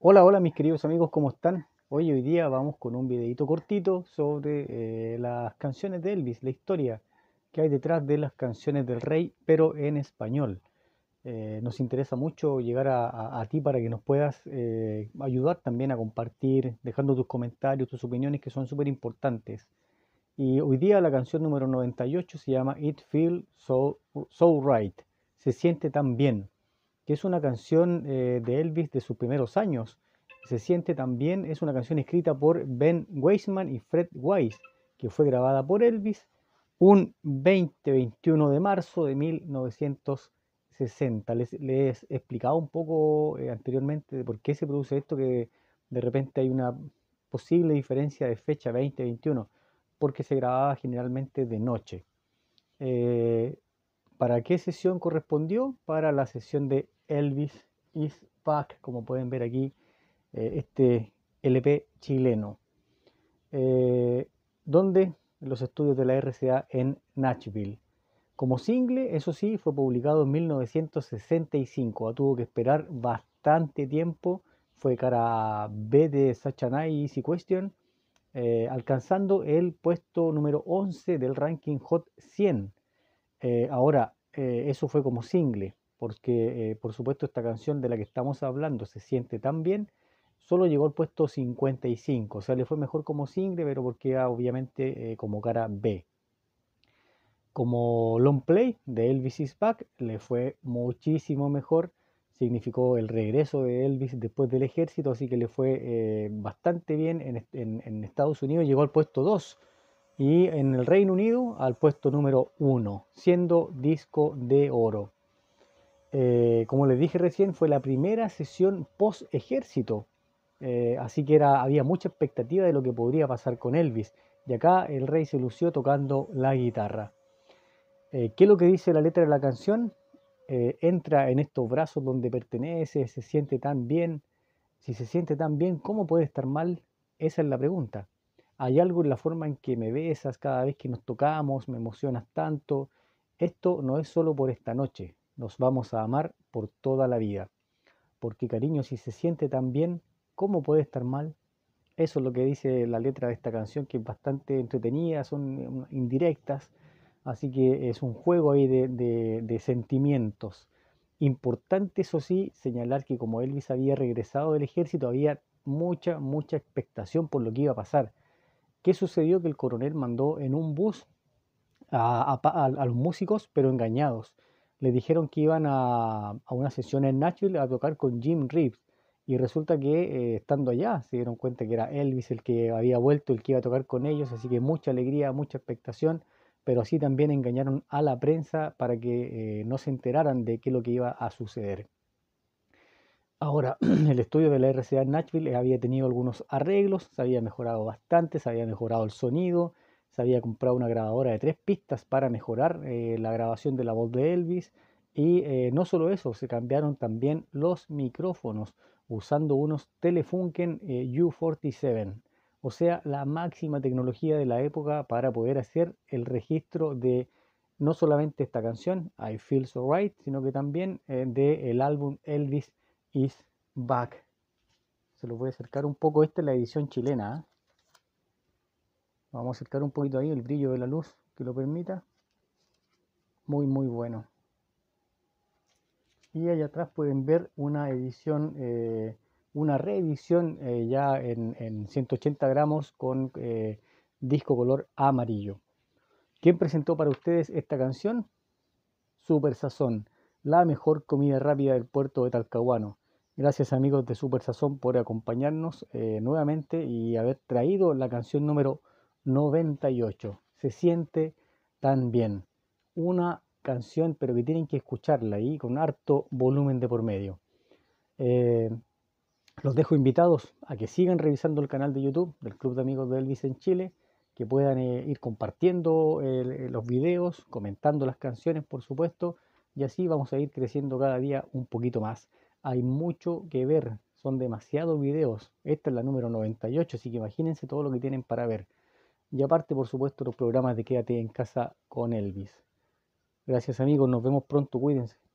Hola, hola mis queridos amigos, ¿cómo están? Hoy, hoy día vamos con un videito cortito sobre eh, las canciones de Elvis, la historia que hay detrás de las canciones del rey, pero en español. Eh, nos interesa mucho llegar a, ti para que nos puedas eh, ayudar también a compartir, dejando tus comentarios, tus opiniones que son súper importantes. Y hoy día la canción número 98 se llama It Feels So, so Right, se siente tan bien que es una canción eh, de Elvis de sus primeros años. Se siente también, es una canción escrita por Ben Weisman y Fred Weiss, que fue grabada por Elvis un 20-21 de marzo de 1960. Les, les explicado un poco eh, anteriormente de por qué se produce esto, que de repente hay una posible diferencia de fecha 20-21, porque se grababa generalmente de noche. Eh, ¿Para qué sesión correspondió? Para la sesión de Elvis Is Back, como pueden ver aquí, eh, este LP chileno, eh, donde los estudios de la RCA en Nashville. Como single, eso sí, fue publicado en 1965, ah, tuvo que esperar bastante tiempo, fue cara B de Sachanay y Easy Question, eh, alcanzando el puesto número 11 del ranking Hot 100 eh, ahora, eh, eso fue como single, porque eh, por supuesto esta canción de la que estamos hablando se siente tan bien, solo llegó al puesto 55, o sea, le fue mejor como single, pero porque obviamente como cara B. Como long play de Elvis is Back le fue muchísimo mejor, significó el regreso de Elvis después del ejército, así que le fue bastante bien en, en Estados Unidos, llegó al puesto 2 y en el Reino Unido al puesto número 1, siendo disco de oro. Eh, como les dije recién, fue la primera sesión post ejército, eh, así que era, había mucha expectativa de lo que podría pasar con Elvis, y acá el rey se lució tocando la guitarra. Eh, ¿Qué es lo que dice la letra de la canción? entra en estos brazos donde pertenece, se siente tan bien. Si se siente tan bien, ¿cómo puede estar mal? Esa es la pregunta. Hay algo en la forma en que me besas cada vez que nos tocamos, me emocionas tanto. Esto no es solo por esta noche, nos vamos a amar por toda la vida. Porque cariño, si se siente tan bien, ¿cómo puede estar mal? Eso es lo que dice la letra de esta canción, que es bastante entretenida, son mm, indirectas, así que es un juego ahí de, sentimientos. Importante, eso sí, señalar que como Elvis había regresado del ejército, había mucha, mucha expectación por lo que iba a pasar ¿Qué sucedió? Que el coronel mandó en un bus a, los músicos, pero engañados. Le dijeron que iban a, una sesión en Nashville a tocar con Jim Reeves. Y resulta que eh, estando allá se dieron cuenta que era Elvis el que había vuelto, el que iba a tocar con ellos. Así que mucha alegría, mucha expectación. Pero así también engañaron a la prensa para que eh, no se enteraran de qué es lo que iba a suceder. Ahora, el estudio de la RCA en Nashville había tenido algunos arreglos, se había mejorado bastante, se había mejorado el sonido, se había comprado una grabadora de tres pistas para mejorar eh, la grabación de la voz de Elvis. Y eh, no solo eso, se cambiaron también los micrófonos usando unos Telefunken eh, U47, o sea, la máxima tecnología de la época para poder hacer el registro de no solamente esta canción, I Feel So Right, sino que también del álbum Elvis is back. Se lo voy a acercar un poco. Esta es la edición chilena. ¿ah? Vamos a acercar un poquito ahí el brillo de la luz que lo permita. Muy, muy bueno. Y allá atrás pueden ver una edición, eh, una reedición eh, ya en, en, 180 gramos con eh, disco color amarillo. ¿Quién presentó para ustedes esta canción? Super Sazón, la mejor comida rápida del puerto de Talcahuano. Gracias amigos de Super Sazón por acompañarnos eh, nuevamente y haber traído la canción número 98. Se siente tan bien. Una canción pero que tienen que escucharla y con harto volumen de por medio. Eh, los dejo invitados a que sigan revisando el canal de YouTube del Club de Amigos de Elvis en Chile, que puedan eh, ir compartiendo los videos, comentando las canciones, por supuesto, y así vamos a ir creciendo cada día un poquito más hay mucho que ver, son demasiados videos. Esta es la número 98, así que imagínense todo lo que tienen para ver. Y aparte, por supuesto, los programas de Quédate en casa con Elvis. Gracias amigos, nos vemos pronto, cuídense.